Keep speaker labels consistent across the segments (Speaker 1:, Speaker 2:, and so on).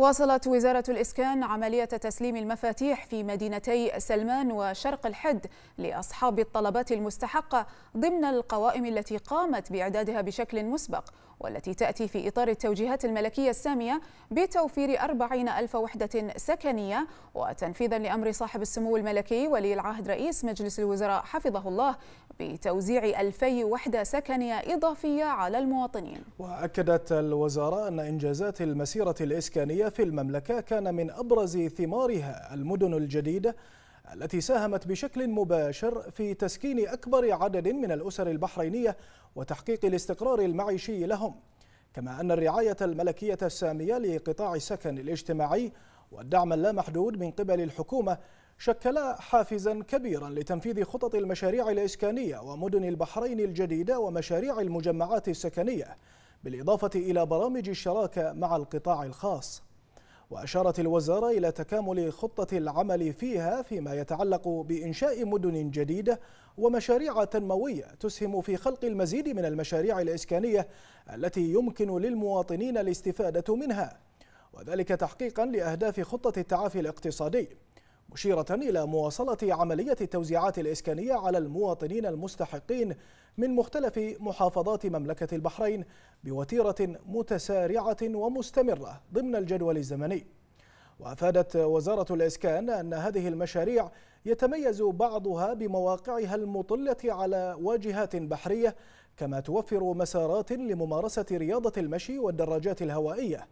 Speaker 1: واصلت وزارة الإسكان عملية تسليم المفاتيح في مدينتي سلمان وشرق الحد لأصحاب الطلبات المستحقة ضمن القوائم التي قامت بإعدادها بشكل مسبق والتي تأتي في إطار التوجيهات الملكية السامية بتوفير أربعين ألف وحدة سكنية وتنفيذا لأمر صاحب السمو الملكي ولي العهد رئيس مجلس الوزراء حفظه الله بتوزيع 2000 وحدة سكنية إضافية على المواطنين
Speaker 2: وأكدت الوزارة أن إنجازات المسيرة الإسكانية في المملكة كان من أبرز ثمارها المدن الجديدة التي ساهمت بشكل مباشر في تسكين أكبر عدد من الأسر البحرينية وتحقيق الاستقرار المعيشي لهم كما أن الرعاية الملكية السامية لقطاع السكن الاجتماعي والدعم اللامحدود من قبل الحكومة شكلا حافزا كبيرا لتنفيذ خطط المشاريع الإسكانية ومدن البحرين الجديدة ومشاريع المجمعات السكنية بالإضافة إلى برامج الشراكة مع القطاع الخاص وأشارت الوزارة إلى تكامل خطة العمل فيها فيما يتعلق بإنشاء مدن جديدة ومشاريع تنموية تسهم في خلق المزيد من المشاريع الإسكانية التي يمكن للمواطنين الاستفادة منها وذلك تحقيقا لأهداف خطة التعافي الاقتصادي مشيرة إلى مواصلة عملية التوزيعات الإسكانية على المواطنين المستحقين من مختلف محافظات مملكة البحرين بوتيرة متسارعة ومستمرة ضمن الجدول الزمني وأفادت وزارة الإسكان أن هذه المشاريع يتميز بعضها بمواقعها المطلة على واجهات بحرية كما توفر مسارات لممارسة رياضة المشي والدراجات الهوائية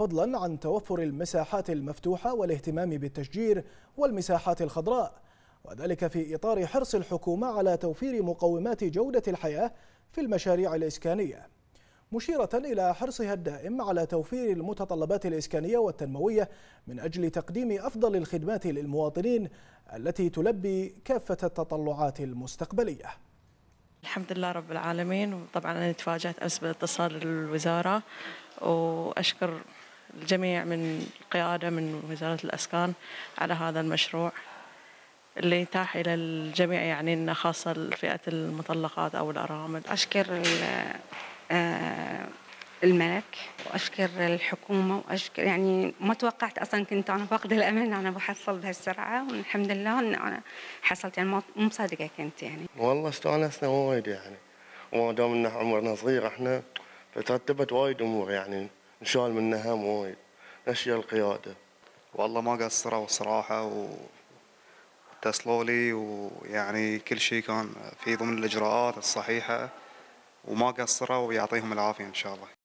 Speaker 2: فضلا عن توفر المساحات المفتوحة والاهتمام بالتشجير والمساحات الخضراء وذلك في إطار حرص الحكومة على توفير مقومات جودة الحياة في المشاريع الإسكانية مشيرة إلى حرصها الدائم على توفير المتطلبات الإسكانية والتنموية من أجل تقديم أفضل الخدمات للمواطنين التي تلبي كافة التطلعات المستقبلية
Speaker 3: الحمد لله رب العالمين وطبعا أنا تفاجأت أمس بالاتصال الوزارة وأشكر الجميع من القيادة من وزارة الأسكان على هذا المشروع اللي يتاح إلى الجميع يعني خاصة فئة المطلقات أو الأرامل أشكر آه، الملك واشكر الحكومه واشكر يعني ما توقعت اصلا كنت انا فاقده الامل انا بحصل بهالسرعه والحمد لله ان انا حصلت يعني مو مصدقه كنت يعني
Speaker 2: والله استانسنا وايد يعني وما دام ان عمرنا صغير احنا فترتبت وايد امور يعني انشال منها هم وايد اشياء القياده والله ما قصروا الصراحه واتصلوا لي
Speaker 1: ويعني كل شيء كان في ضمن الاجراءات الصحيحه وما قصروا ويعطيهم العافيه ان شاء الله